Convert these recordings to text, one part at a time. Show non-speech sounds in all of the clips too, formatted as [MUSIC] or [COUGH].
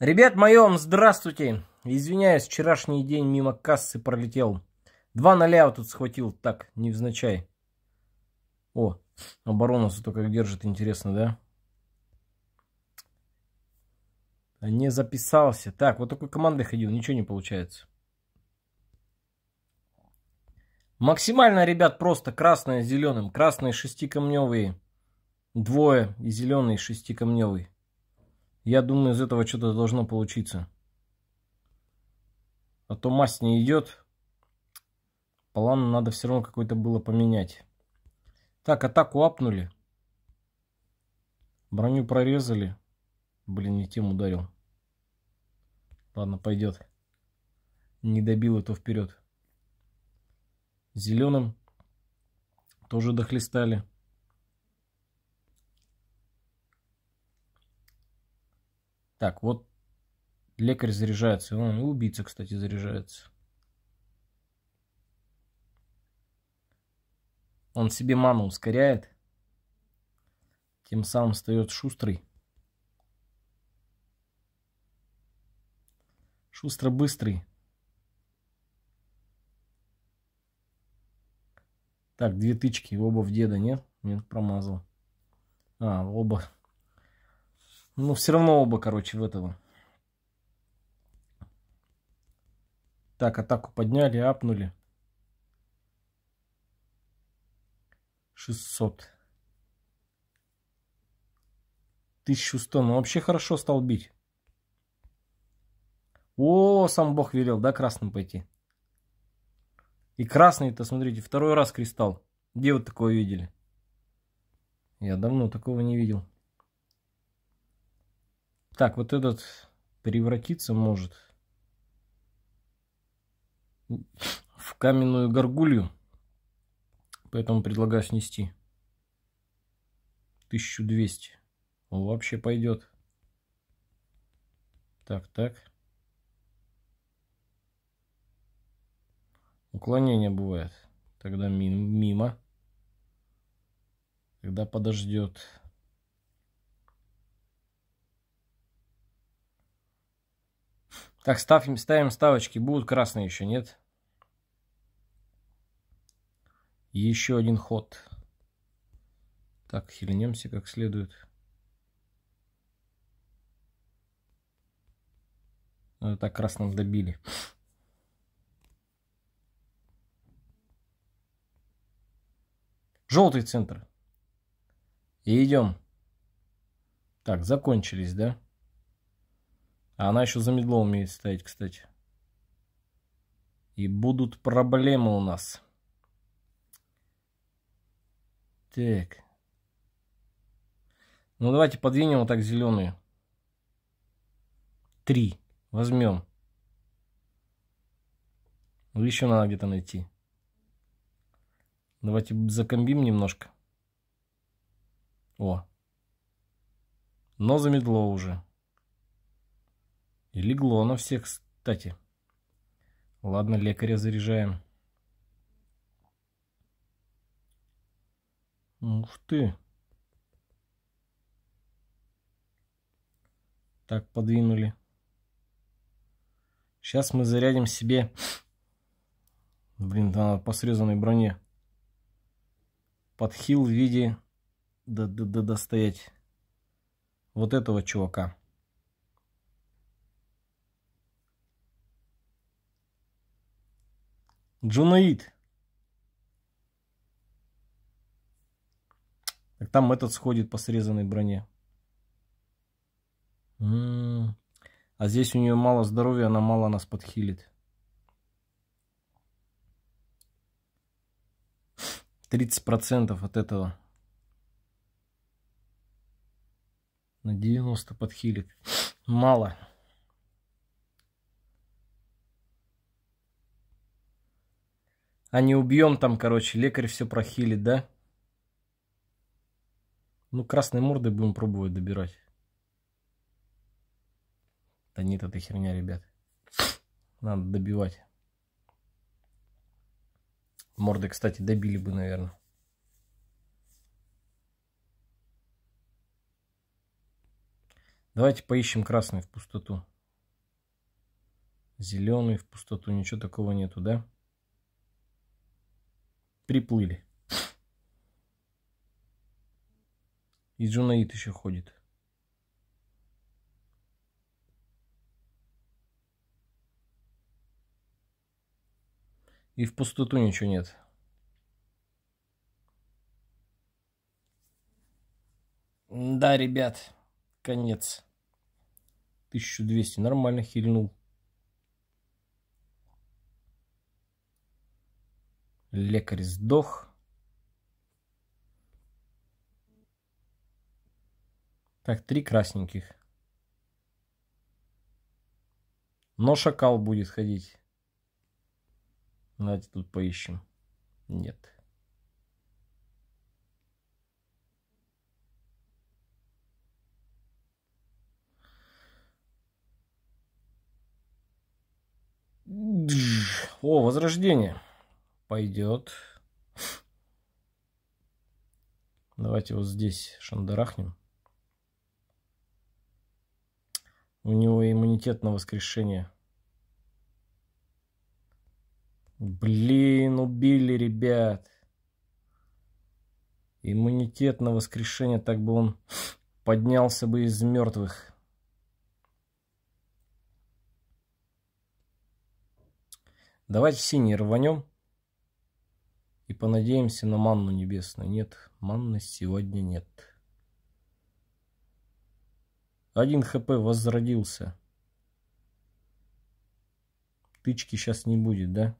Ребят моем, здравствуйте. Извиняюсь, вчерашний день мимо кассы пролетел. Два ноля тут схватил, так, невзначай. О, оборона зато как держит, интересно, да? А не записался. Так, вот такой командой ходил, ничего не получается. Максимально, ребят, просто красное с зеленым. Красные шестикамневые. Двое и зеленый шестикамневый. Я думаю, из этого что-то должно получиться. А то масть не идет. План надо все равно какой-то было поменять. Так, атаку апнули. Броню прорезали. Блин, не тем ударил. Ладно, пойдет. Не добил, то вперед. Зеленым тоже дохлестали. Так, вот лекарь заряжается. Он, и убийца, кстати, заряжается. Он себе ману ускоряет. Тем самым встает шустрый. Шустро-быстрый. Так, две тычки. Оба в деда, нет? Нет, промазал. А, оба. Ну, все равно оба, короче, в этого. Так, атаку подняли, апнули. 600. 1100. Ну, вообще хорошо стал бить. О, сам Бог велел, да, красным пойти. И красный-то, смотрите, второй раз кристалл. Где вот такое видели? Я давно такого не видел. Так, вот этот превратиться может в каменную горгулью. Поэтому предлагаю снести. 1200. Он вообще пойдет. Так, так. Уклонение бывает. Тогда мимо. Тогда подождет. Так, ставим, ставим ставочки. Будут красные еще, нет? Еще один ход. Так, хильнемся как следует. Так, красных добили. Желтый центр. И идем. Так, закончились, да? А она еще замедло умеет стоять, кстати. И будут проблемы у нас. Так. Ну, давайте подвинем вот так зеленую. Три. Возьмем. Ну, еще надо где-то найти. Давайте закомбим немножко. О. Но замедло уже. И легло на всех, кстати. Ладно, лекаря заряжаем. Ух ты. Так, подвинули. Сейчас мы зарядим себе... Блин, да, по срезанной броне. Подхил в виде... Да, да, да, да, стоять. Вот этого чувака. Джунаид. Так там этот сходит по срезанной броне. М -м -м. А здесь у нее мало здоровья, она мало нас подхилит. 30% от этого. На 90 подхилит. Мало. А не убьем там, короче, лекарь все прохилит, да? Ну, красной мордой будем пробовать добирать. Да нет, этой херня, ребят. Надо добивать. Морды, кстати, добили бы, наверное. Давайте поищем красный в пустоту. Зеленый в пустоту. Ничего такого нету, да? Приплыли. И Джунаид еще ходит. И в пустоту ничего нет. Да, ребят, конец. 1200. Нормально хильнул. Лекарь сдох. Так, три красненьких. Но шакал будет ходить. Давайте тут поищем. Нет. О, возрождение пойдет. Давайте вот здесь шандарахнем. У него иммунитет на воскрешение. Блин, убили, ребят. Иммунитет на воскрешение, так бы он поднялся бы из мертвых. Давайте синий рванем и понадеемся на манну небесную. Нет, манны сегодня нет. Один ХП возродился. Тычки сейчас не будет, да?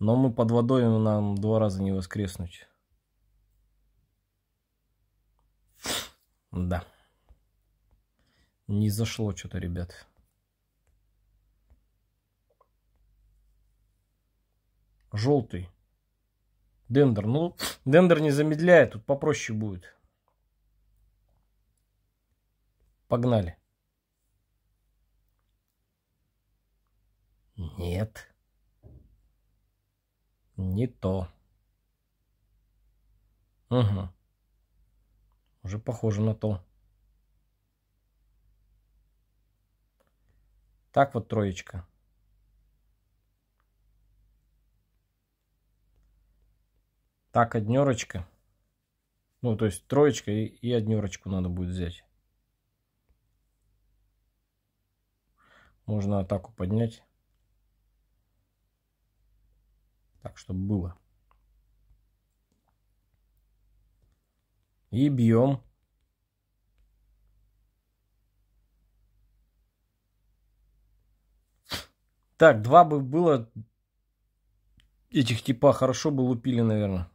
Но мы под водой, нам два раза не воскреснуть. Да. Не зашло что-то, ребят. Желтый. Дендер. Ну, Дендер не замедляет, тут попроще будет. Погнали. Нет. Не то. Угу. Уже похоже на то. Так вот троечка. Так, однерочка. Ну, то есть троечка и, и однерочку надо будет взять. Можно атаку поднять. Так, чтобы было. И бьем. Так, два бы было этих типа хорошо бы лупили, наверное.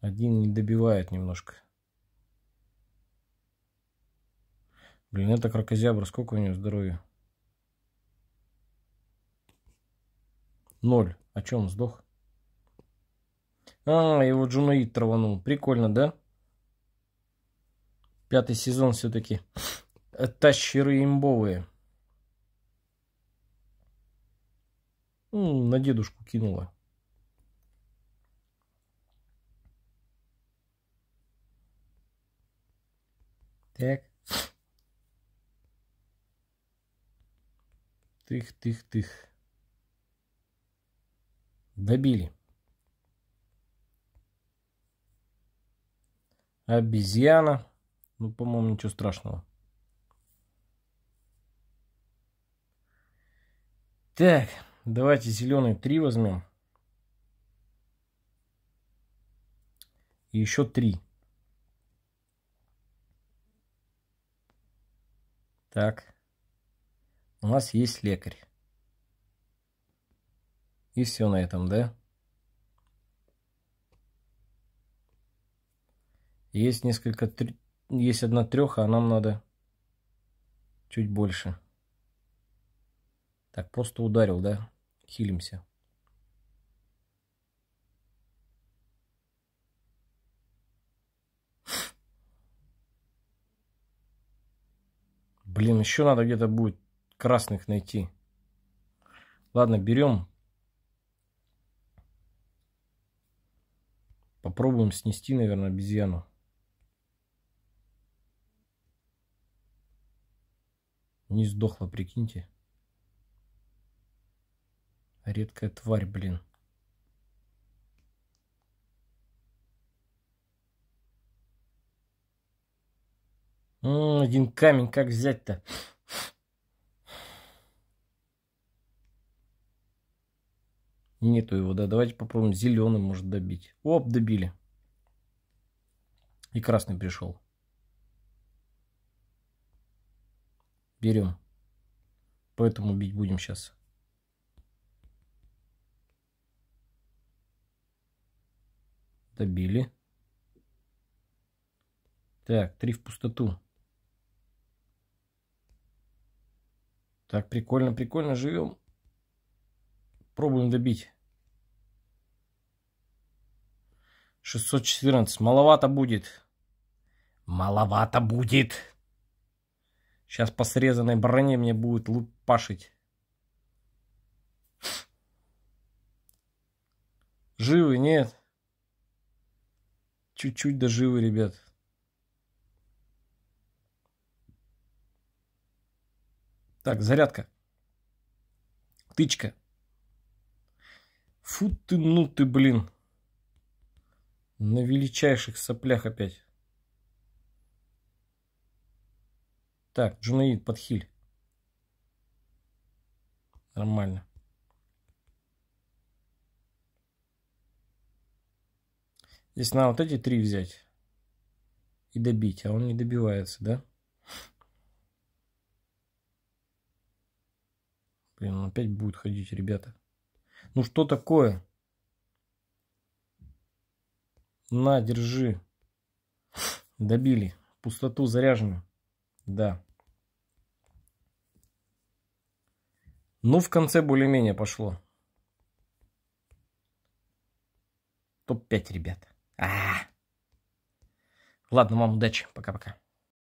Один не добивает немножко. Блин, это крокозябр, сколько у него здоровья? Ноль. А че он сдох? А, его джуноид траванул. Прикольно, да? Пятый сезон все-таки. [SNIFFS] Тащеры имбовые. Ну, на дедушку кинула. Так. Тых-тых-тых. Добили. Обезьяна. Ну, по-моему, ничего страшного. Так, давайте зеленый 3 возьмем. И еще 3. Так. У нас есть лекарь. И все на этом, да? Есть несколько... Есть одна треха, а нам надо чуть больше. Так, просто ударил, да? Хилимся. Блин, еще надо где-то будет красных найти. Ладно, берем. Попробуем снести, наверное, обезьяну. Не сдохла, прикиньте. Редкая тварь, блин. Один камень, как взять-то? Нету его, да. Давайте попробуем зеленым, может, добить. Оп, добили. И красный пришел. Берем. Поэтому бить будем сейчас. Добили. Так, три в пустоту. Так, прикольно, прикольно живем. Пробуем добить. 614. Маловато будет. Маловато будет. Сейчас по срезанной броне мне будет лупашить. Живы, нет? Чуть-чуть да живы, ребят. Так, зарядка. Тычка. Фу ты, ну ты, блин. На величайших соплях опять. Так, Джунаид, подхиль. Нормально. Здесь надо вот эти три взять и добить, а он не добивается, да? Блин, он опять будет ходить, ребята. Ну что такое? На, держи. Добили. Пустоту заряженную. Да. Ну, в конце более-менее пошло. Топ-5, ребят. А -а -а. Ладно, вам удачи. Пока-пока.